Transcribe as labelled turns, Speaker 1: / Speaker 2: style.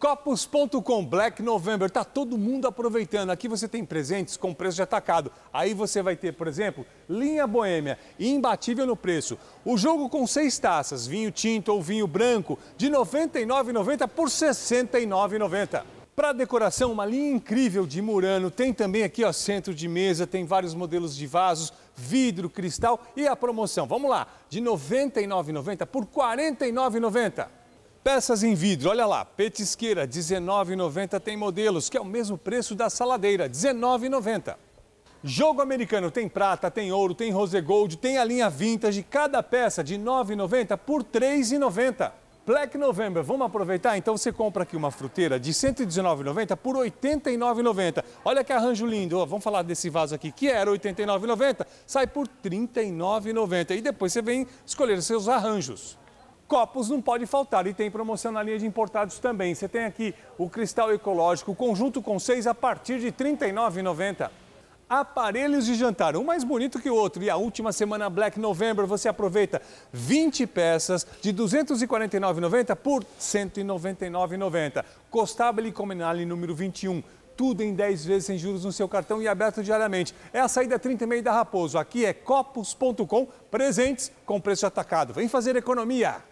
Speaker 1: Copos.com Black November, tá todo mundo aproveitando. Aqui você tem presentes com preço de atacado. Aí você vai ter, por exemplo, linha boêmia, imbatível no preço. O jogo com seis taças, vinho tinto ou vinho branco, de R$ 99,90 por R$ 69,90. Para decoração, uma linha incrível de Murano. Tem também aqui, ó, centro de mesa, tem vários modelos de vasos, vidro, cristal e a promoção. Vamos lá, de R$ 99,90 por R$ 49,90. Peças em vidro, olha lá, petisqueira 19,90 tem modelos, que é o mesmo preço da saladeira, 19,90. Jogo americano tem prata, tem ouro, tem rose gold, tem a linha vintage, cada peça de 9,90 por 3,90. Black November, vamos aproveitar? Então você compra aqui uma fruteira de 119,90 por 89,90. Olha que arranjo lindo, vamos falar desse vaso aqui que era 89,90, sai por 39,90 e depois você vem escolher os seus arranjos. Copos não pode faltar e tem promoção na linha de importados também. Você tem aqui o cristal ecológico, conjunto com seis a partir de R$ 39,90 aparelhos de jantar, um mais bonito que o outro. E a última semana Black November, você aproveita 20 peças de 249,90 por 199,90. Costabile Comunale número 21. Tudo em 10 vezes sem juros no seu cartão e aberto diariamente. É a saída 30 e meia da Raposo. Aqui é copos.com, presentes com preço atacado. Vem fazer economia.